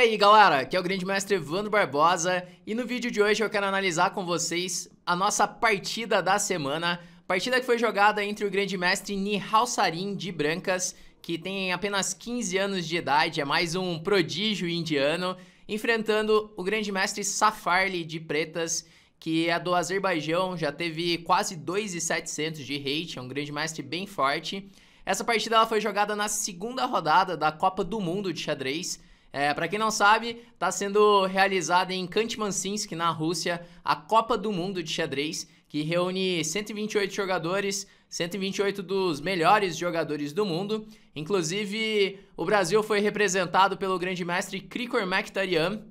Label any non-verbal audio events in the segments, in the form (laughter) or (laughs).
aí galera, aqui é o grande mestre Evandro Barbosa e no vídeo de hoje eu quero analisar com vocês a nossa partida da semana Partida que foi jogada entre o grande mestre Nihal Sarin de Brancas que tem apenas 15 anos de idade, é mais um prodígio indiano Enfrentando o grande mestre Safarli de Pretas que é do Azerbaijão, já teve quase 2,700 de rate, é um grande mestre bem forte essa partida ela foi jogada na segunda rodada da Copa do Mundo de Xadrez, é, para quem não sabe, está sendo realizada em Kantmansinsk, na Rússia, a Copa do Mundo de Xadrez, que reúne 128 jogadores, 128 dos melhores jogadores do mundo. Inclusive, o Brasil foi representado pelo grande mestre Krikor Mkhitaryan,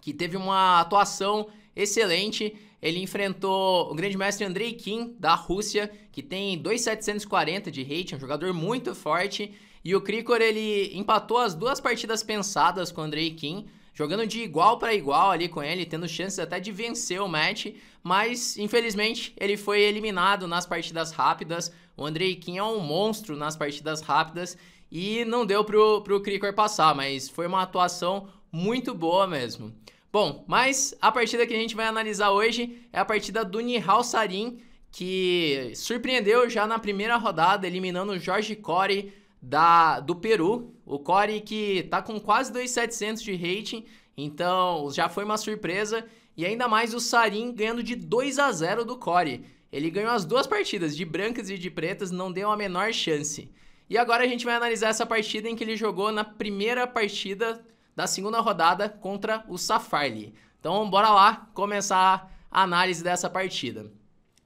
que teve uma atuação excelente. Ele enfrentou o grande mestre Andrei Kim, da Rússia, que tem 2,740 de rate, um jogador muito forte. E o Krikor, ele empatou as duas partidas pensadas com o Andrei Kim, jogando de igual para igual ali com ele, tendo chances até de vencer o match, mas infelizmente ele foi eliminado nas partidas rápidas. O Andrei Kim é um monstro nas partidas rápidas e não deu pro, pro Krikor passar, mas foi uma atuação muito boa mesmo. Bom, mas a partida que a gente vai analisar hoje é a partida do Nihal Sarin, que surpreendeu já na primeira rodada, eliminando o Jorge Corey da, do Peru. O Core que tá com quase 2.700 de rating, então já foi uma surpresa. E ainda mais o Sarin ganhando de 2 a 0 do Core. Ele ganhou as duas partidas, de brancas e de pretas, não deu a menor chance. E agora a gente vai analisar essa partida em que ele jogou na primeira partida da segunda rodada contra o Safarli. Então bora lá começar a análise dessa partida.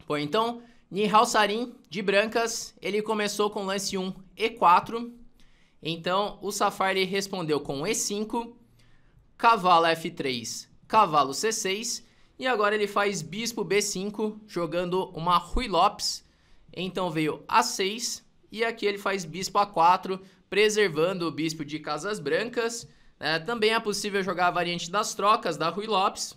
Bom, então Nihal Sarin, de brancas, ele começou com lance 1, E4. Então, o Safari respondeu com E5, cavalo F3, cavalo C6. E agora ele faz bispo B5, jogando uma Rui Lopes. Então veio A6, e aqui ele faz bispo A4, preservando o bispo de casas brancas. É, também é possível jogar a variante das trocas da Rui Lopes,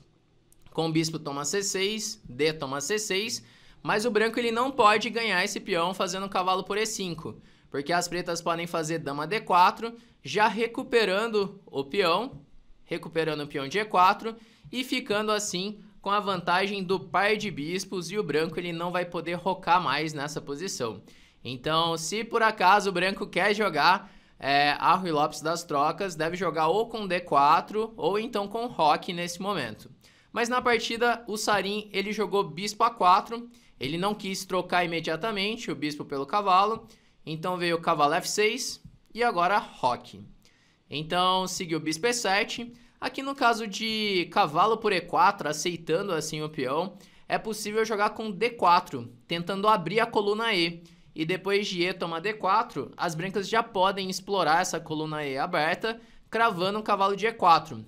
com bispo toma C6, D toma C6 mas o branco ele não pode ganhar esse peão fazendo o cavalo por E5, porque as pretas podem fazer dama D4, já recuperando o peão, recuperando o peão de E4 e ficando assim com a vantagem do par de bispos e o branco ele não vai poder rocar mais nessa posição. Então, se por acaso o branco quer jogar é, a Rui Lopes das trocas, deve jogar ou com D4 ou então com Roque nesse momento. Mas na partida, o Sarim ele jogou bispo A4 ele não quis trocar imediatamente o bispo pelo cavalo, então veio o cavalo F6 e agora Roque. Então seguiu o bispo E7. Aqui no caso de cavalo por E4, aceitando assim o peão, é possível jogar com D4, tentando abrir a coluna E. E depois de E tomar D4, as brancas já podem explorar essa coluna E aberta, cravando um cavalo de E4.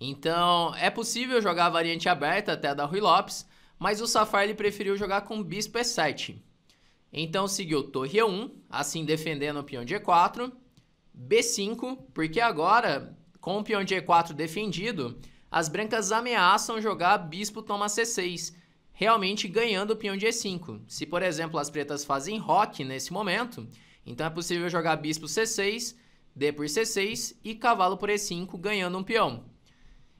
Então, é possível jogar a variante aberta até a da Rui Lopes, mas o Safar ele preferiu jogar com bispo e7. Então seguiu torre e1, assim defendendo o peão de e4, b5, porque agora, com o peão de e4 defendido, as brancas ameaçam jogar bispo toma c6, realmente ganhando o peão de e5. Se, por exemplo, as pretas fazem roque nesse momento, então é possível jogar bispo c6, d por c6 e cavalo por e5, ganhando um peão.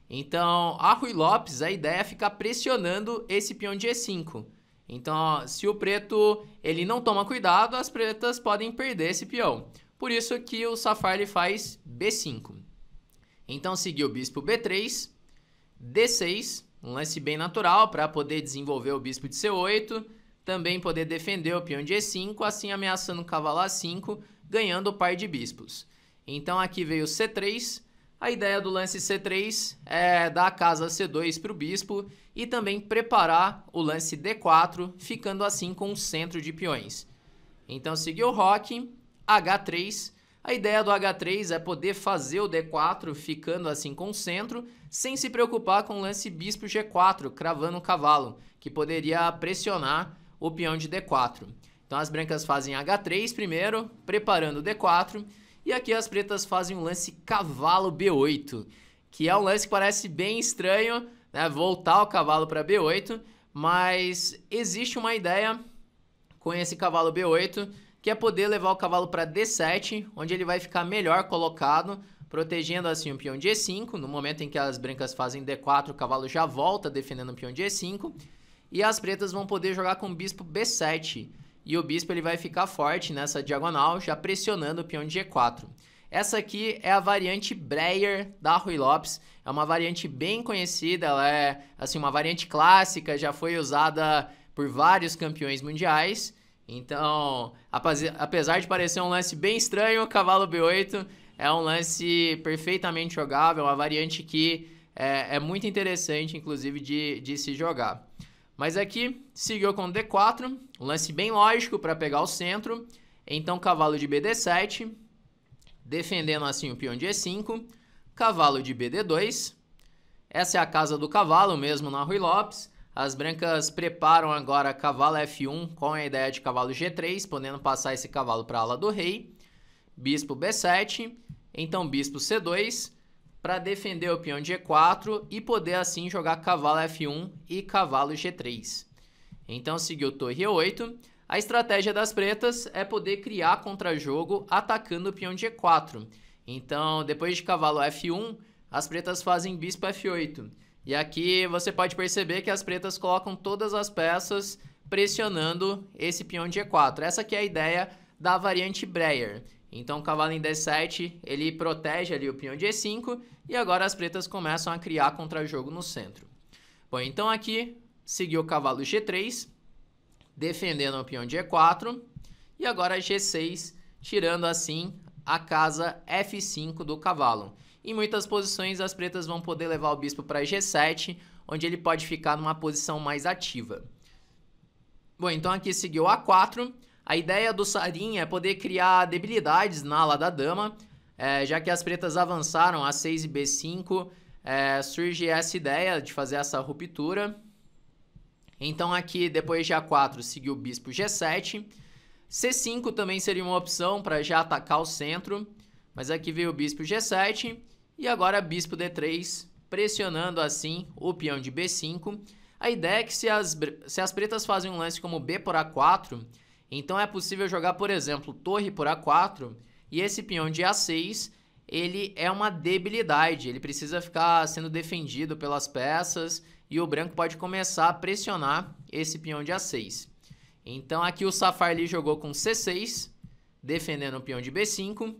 Então, a Rui Lopes, a ideia é ficar pressionando esse peão de E5. Então, se o preto ele não toma cuidado, as pretas podem perder esse peão. Por isso que o safari faz B5. Então, seguiu o bispo B3, D6, um lance bem natural para poder desenvolver o bispo de C8, também poder defender o peão de E5, assim ameaçando o cavalo A5, ganhando o par de bispos. Então, aqui veio C3, a ideia do lance C3 é dar a casa C2 para o bispo e também preparar o lance D4, ficando assim com o centro de peões. Então seguiu o rock, H3. A ideia do H3 é poder fazer o D4 ficando assim com o centro, sem se preocupar com o lance bispo G4, cravando o cavalo, que poderia pressionar o peão de D4. Então as brancas fazem H3 primeiro, preparando o D4 e aqui as pretas fazem um lance cavalo B8, que é um lance que parece bem estranho, né? Voltar o cavalo para B8, mas existe uma ideia com esse cavalo B8, que é poder levar o cavalo para D7, onde ele vai ficar melhor colocado, protegendo assim o peão de E5. No momento em que as brancas fazem D4, o cavalo já volta defendendo o peão de E5. E as pretas vão poder jogar com o bispo B7, e o bispo ele vai ficar forte nessa diagonal, já pressionando o peão de G4. Essa aqui é a variante Breyer da Rui Lopes, é uma variante bem conhecida, ela é assim uma variante clássica, já foi usada por vários campeões mundiais. Então, apesar de parecer um lance bem estranho, o cavalo B8 é um lance perfeitamente jogável, é uma variante que é, é muito interessante, inclusive, de, de se jogar. Mas aqui seguiu com D4, um lance bem lógico para pegar o centro. Então cavalo de BD7, defendendo assim o peão de E5, cavalo de BD2. Essa é a casa do cavalo mesmo na Rui Lopes. As brancas preparam agora cavalo F1 com a ideia de cavalo G3, podendo passar esse cavalo para a ala do rei. Bispo B7, então bispo C2, para defender o peão de E4 e poder assim jogar cavalo F1 e cavalo G3. Então seguiu torre E8. A estratégia das pretas é poder criar contra-jogo atacando o peão de E4. Então, depois de cavalo F1, as pretas fazem bispo F8. E aqui você pode perceber que as pretas colocam todas as peças pressionando esse peão de E4. Essa que é a ideia da variante Breyer. Então o cavalo em D7, ele protege ali o peão de E5 e agora as pretas começam a criar contra-jogo no centro. Bom, então aqui seguiu o cavalo G3, defendendo o peão de E4 e agora G6, tirando assim a casa F5 do cavalo. Em muitas posições as pretas vão poder levar o bispo para G7, onde ele pode ficar numa posição mais ativa. Bom, então aqui seguiu A4 a ideia do Sarin é poder criar debilidades na ala da dama, é, já que as pretas avançaram a 6 e B5, é, surge essa ideia de fazer essa ruptura. Então aqui, depois de A4, seguiu o bispo G7. C5 também seria uma opção para já atacar o centro, mas aqui veio o bispo G7 e agora é bispo D3, pressionando assim o peão de B5. A ideia é que se as, se as pretas fazem um lance como B por A4, então é possível jogar, por exemplo, torre por A4 e esse peão de A6, ele é uma debilidade, ele precisa ficar sendo defendido pelas peças e o branco pode começar a pressionar esse peão de A6. Então aqui o Safar Lee jogou com C6, defendendo o peão de B5,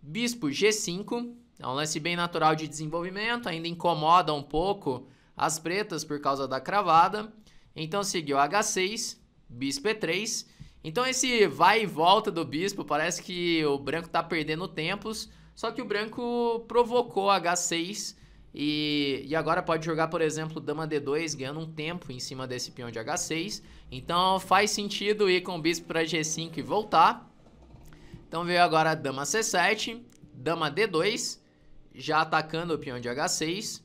bispo G5, é um lance bem natural de desenvolvimento, ainda incomoda um pouco as pretas por causa da cravada. Então seguiu H6, bispo E3, então esse vai e volta do bispo, parece que o branco tá perdendo tempos, só que o branco provocou H6 e, e agora pode jogar, por exemplo, dama D2, ganhando um tempo em cima desse peão de H6. Então faz sentido ir com o bispo para G5 e voltar. Então veio agora dama C7, dama D2, já atacando o peão de H6,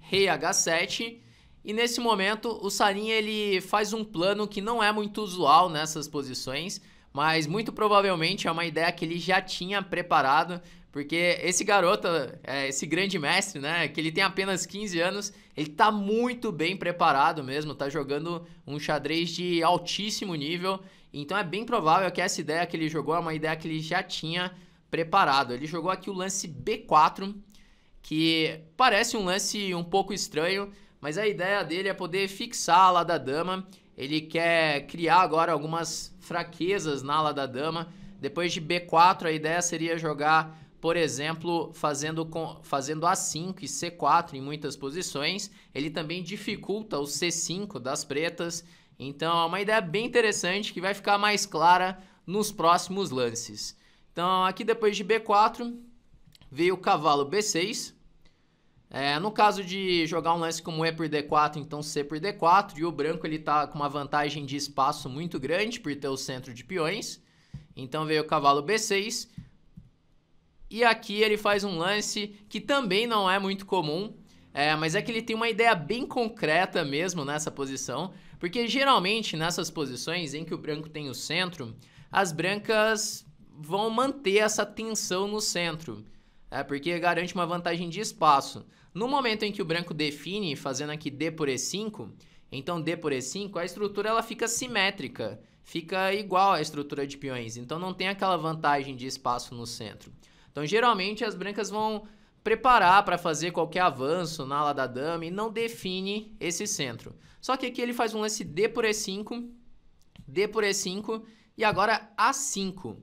rei H7 e nesse momento, o Sarin ele faz um plano que não é muito usual nessas posições, mas muito provavelmente é uma ideia que ele já tinha preparado, porque esse garoto, é, esse grande mestre, né, que ele tem apenas 15 anos, ele tá muito bem preparado mesmo, tá jogando um xadrez de altíssimo nível, então é bem provável que essa ideia que ele jogou é uma ideia que ele já tinha preparado. Ele jogou aqui o lance B4, que parece um lance um pouco estranho, mas a ideia dele é poder fixar a ala da dama. Ele quer criar agora algumas fraquezas na ala da dama. Depois de B4, a ideia seria jogar, por exemplo, fazendo, com, fazendo A5 e C4 em muitas posições. Ele também dificulta o C5 das pretas. Então é uma ideia bem interessante que vai ficar mais clara nos próximos lances. Então aqui depois de B4, veio o cavalo B6. É, no caso de jogar um lance como E por D4, então C por D4, e o branco ele tá com uma vantagem de espaço muito grande por ter o centro de peões. Então veio o cavalo B6. E aqui ele faz um lance que também não é muito comum, é, mas é que ele tem uma ideia bem concreta mesmo nessa posição, porque geralmente nessas posições em que o branco tem o centro, as brancas vão manter essa tensão no centro, é, porque garante uma vantagem de espaço. No momento em que o branco define, fazendo aqui D por E5, então D por E5, a estrutura ela fica simétrica, fica igual à estrutura de peões, então não tem aquela vantagem de espaço no centro. Então geralmente as brancas vão preparar para fazer qualquer avanço na ala da dama e não define esse centro. Só que aqui ele faz um lance D por E5, D por E5 e agora A5.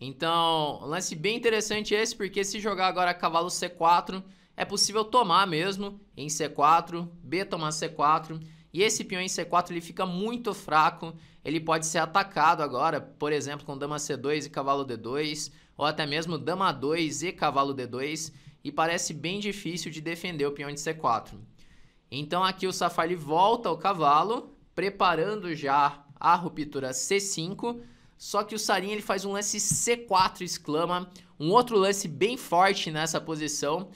Então, lance bem interessante esse, porque se jogar agora cavalo C4, é possível tomar mesmo em C4, B tomar C4, e esse peão em C4 ele fica muito fraco, ele pode ser atacado agora, por exemplo, com dama C2 e cavalo D2, ou até mesmo dama 2 e cavalo D2, e parece bem difícil de defender o peão de C4. Então aqui o Safari volta ao cavalo, preparando já a ruptura C5, só que o Sarin ele faz um lance C4, exclama, um outro lance bem forte nessa posição,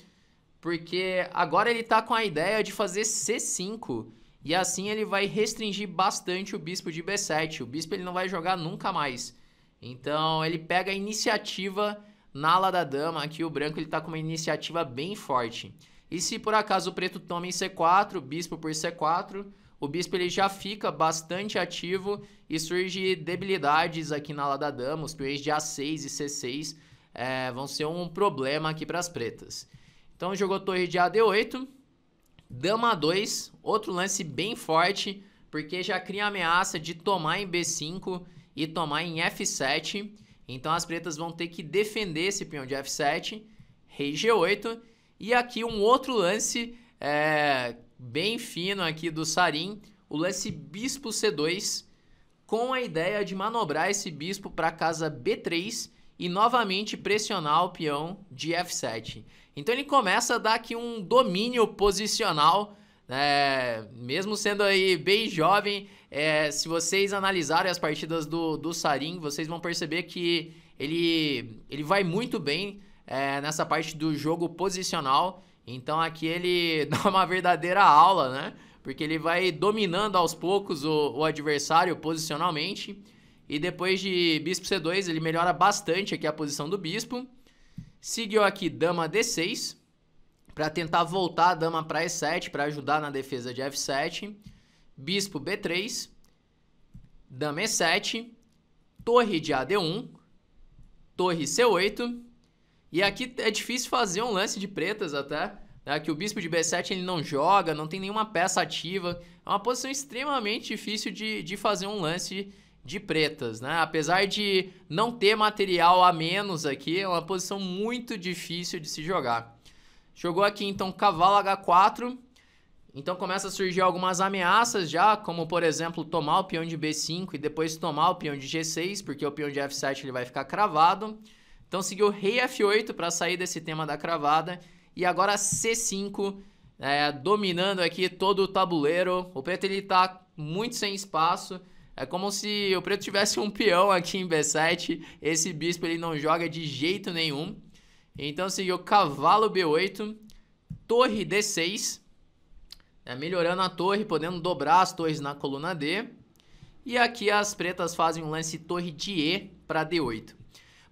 porque agora ele tá com a ideia de fazer C5. E assim ele vai restringir bastante o bispo de B7. O bispo ele não vai jogar nunca mais. Então ele pega a iniciativa na ala da dama. Aqui o branco ele tá com uma iniciativa bem forte. E se por acaso o preto toma em C4, bispo por C4, o bispo ele já fica bastante ativo e surge debilidades aqui na ala da dama. Os peões de A6 e C6 é, eh, vão ser um problema aqui para as pretas. Então jogou torre de AD8, dama 2, outro lance bem forte, porque já cria ameaça de tomar em B5 e tomar em F7. Então as pretas vão ter que defender esse peão de F7, rei G8. E aqui um outro lance é, bem fino aqui do Sarim, o lance bispo C2, com a ideia de manobrar esse bispo para casa B3 e novamente pressionar o peão de F7. Então ele começa a dar aqui um domínio posicional, né? mesmo sendo aí bem jovem, é, se vocês analisarem as partidas do, do Sarin, vocês vão perceber que ele, ele vai muito bem é, nessa parte do jogo posicional. Então aqui ele (laughs) dá uma verdadeira aula, né? Porque ele vai dominando aos poucos o, o adversário posicionalmente e depois de bispo C2, ele melhora bastante aqui a posição do bispo. Seguiu aqui dama D6, para tentar voltar a dama para E7, para ajudar na defesa de F7. Bispo B3, dama E7, torre de AD1, torre C8. E aqui é difícil fazer um lance de pretas até, né? que o bispo de B7 ele não joga, não tem nenhuma peça ativa. É uma posição extremamente difícil de, de fazer um lance de pretas, né? Apesar de não ter material a menos aqui, é uma posição muito difícil de se jogar. Jogou aqui então cavalo H4, então começa a surgir algumas ameaças já, como por exemplo tomar o peão de B5 e depois tomar o peão de G6, porque o peão de F7 ele vai ficar cravado. Então seguiu rei F8 para sair desse tema da cravada e agora C5 é, dominando aqui todo o tabuleiro. O preto ele tá muito sem espaço. É como se o preto tivesse um peão aqui em B7. Esse bispo ele não joga de jeito nenhum. Então seguiu assim, cavalo B8, torre D6. Né? Melhorando a torre, podendo dobrar as torres na coluna D. E aqui as pretas fazem um lance torre de E para D8.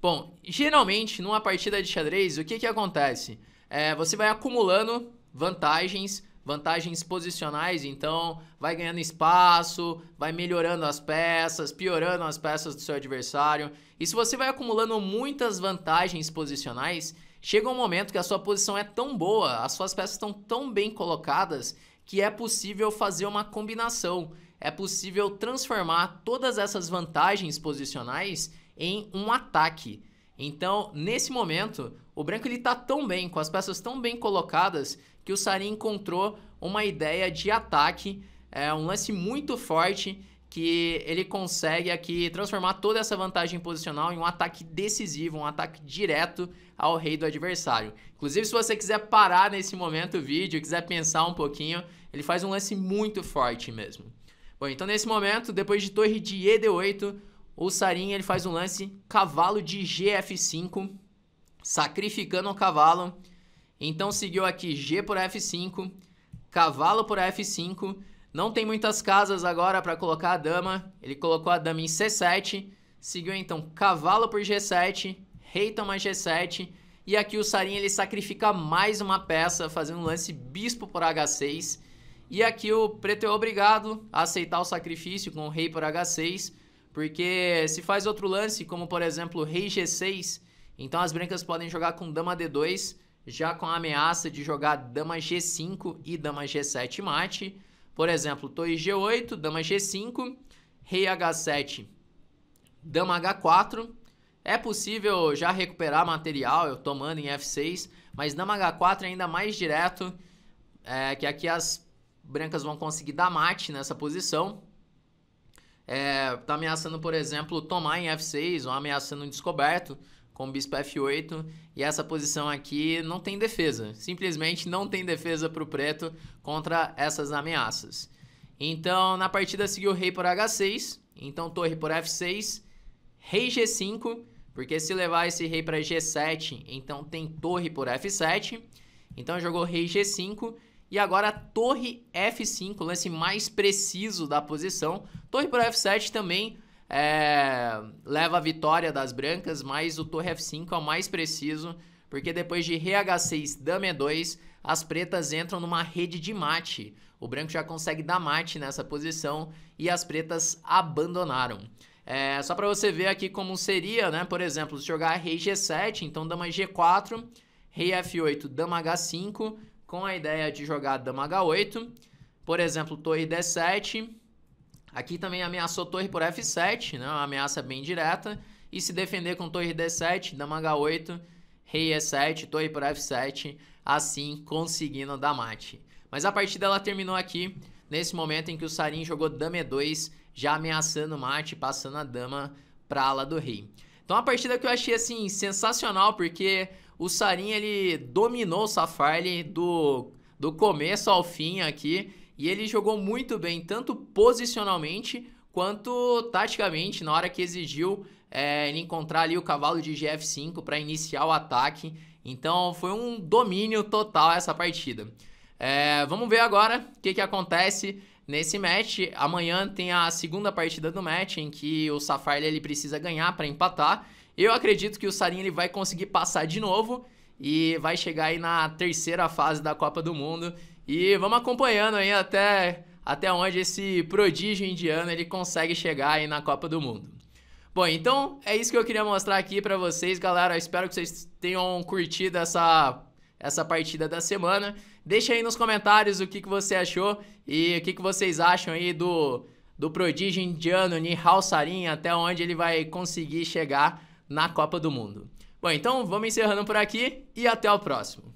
Bom, geralmente numa partida de xadrez, o que, que acontece? É, você vai acumulando vantagens vantagens posicionais, então vai ganhando espaço, vai melhorando as peças, piorando as peças do seu adversário. E se você vai acumulando muitas vantagens posicionais, chega um momento que a sua posição é tão boa, as suas peças estão tão bem colocadas, que é possível fazer uma combinação. É possível transformar todas essas vantagens posicionais em um ataque. Então, nesse momento, o branco ele tá tão bem, com as peças tão bem colocadas, que o Sarin encontrou uma ideia de ataque, é um lance muito forte que ele consegue aqui transformar toda essa vantagem posicional em um ataque decisivo, um ataque direto ao rei do adversário. Inclusive, se você quiser parar nesse momento o vídeo, quiser pensar um pouquinho, ele faz um lance muito forte mesmo. Bom, então nesse momento, depois de torre de ED8, o Sarin ele faz um lance cavalo de GF5, sacrificando o cavalo. Então seguiu aqui G por F5, cavalo por F5. Não tem muitas casas agora para colocar a dama. Ele colocou a dama em C7. Seguiu então cavalo por G7, rei toma G7. E aqui o Sarin ele sacrifica mais uma peça, fazendo um lance bispo por H6. E aqui o preto é obrigado a aceitar o sacrifício com o rei por H6, porque se faz outro lance, como por exemplo rei G6, então as brancas podem jogar com dama D2, já com a ameaça de jogar dama G5 e dama G7 mate. Por exemplo, torre G8, dama G5, rei H7, dama H4. É possível já recuperar material, eu tomando em F6, mas dama H4 é ainda mais direto, é, que aqui as brancas vão conseguir dar mate nessa posição. É, tá ameaçando, por exemplo, tomar em F6 ou ameaçando um descoberto com bispo F8 e essa posição aqui não tem defesa. Simplesmente não tem defesa para o preto contra essas ameaças. Então, na partida seguiu rei por H6, então torre por F6, rei G5, porque se levar esse rei para G7, então tem torre por F7. Então jogou rei G5 e agora torre F5, lance mais preciso da posição. Torre por F7 também é, leva a vitória das brancas, mas o Torre F5 é o mais preciso, porque depois de RH6, e 2, as pretas entram numa rede de mate. O branco já consegue dar mate nessa posição e as pretas abandonaram. É, só para você ver aqui como seria, né? Por exemplo, se jogar rei G7, então dama G4, rei F8, dama H5, com a ideia de jogar dama H8. Por exemplo, torre D7, Aqui também ameaçou torre por F7, né? Uma ameaça bem direta. E se defender com torre D7, dama H8, rei E7, torre por F7, assim conseguindo dar mate. Mas a partida ela terminou aqui, nesse momento em que o Sarin jogou dama E2, já ameaçando mate, passando a dama pra ala do rei. Então a partida que eu achei assim sensacional, porque o Sarin ele dominou o Safari do, do começo ao fim aqui e ele jogou muito bem, tanto posicionalmente quanto taticamente, na hora que exigiu é, ele encontrar ali o cavalo de GF5 para iniciar o ataque. Então foi um domínio total essa partida. É, vamos ver agora o que, que acontece nesse match. Amanhã tem a segunda partida do match em que o Safari ele precisa ganhar para empatar. Eu acredito que o Sarin ele vai conseguir passar de novo e vai chegar aí na terceira fase da Copa do Mundo e vamos acompanhando aí até, até onde esse prodígio indiano ele consegue chegar aí na Copa do Mundo. Bom, então é isso que eu queria mostrar aqui para vocês, galera. espero que vocês tenham curtido essa, essa partida da semana. Deixa aí nos comentários o que, que você achou e o que, que vocês acham aí do, do prodígio indiano Nihal Sarin, até onde ele vai conseguir chegar na Copa do Mundo. Bom, então vamos encerrando por aqui e até o próximo.